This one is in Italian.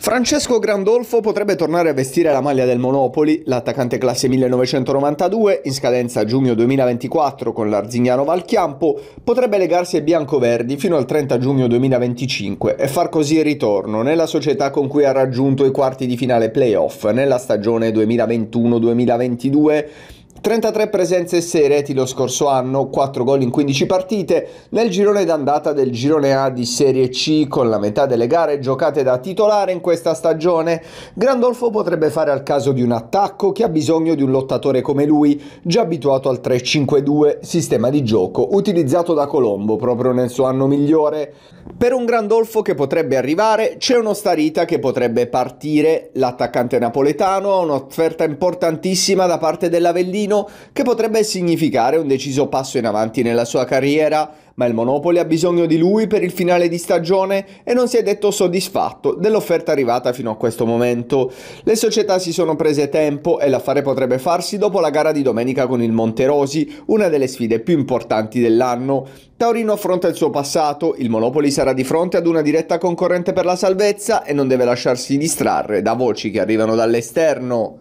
Francesco Grandolfo potrebbe tornare a vestire la maglia del Monopoli, l'attaccante classe 1992, in scadenza giugno 2024 con l'Arzignano Valchiampo, potrebbe legarsi ai biancoverdi fino al 30 giugno 2025 e far così il ritorno nella società con cui ha raggiunto i quarti di finale playoff nella stagione 2021-2022. 33 presenze sereti lo scorso anno, 4 gol in 15 partite, nel girone d'andata del girone A di Serie C con la metà delle gare giocate da titolare in questa stagione, Grandolfo potrebbe fare al caso di un attacco che ha bisogno di un lottatore come lui, già abituato al 3-5-2, sistema di gioco utilizzato da Colombo proprio nel suo anno migliore. Per un Grandolfo che potrebbe arrivare c'è uno Starita che potrebbe partire, l'attaccante napoletano ha un'offerta importantissima da parte dell'Avellino Torino che potrebbe significare un deciso passo in avanti nella sua carriera, ma il Monopoli ha bisogno di lui per il finale di stagione e non si è detto soddisfatto dell'offerta arrivata fino a questo momento. Le società si sono prese tempo e l'affare potrebbe farsi dopo la gara di domenica con il Monterosi, una delle sfide più importanti dell'anno. Taurino affronta il suo passato, il Monopoli sarà di fronte ad una diretta concorrente per la salvezza e non deve lasciarsi distrarre da voci che arrivano dall'esterno.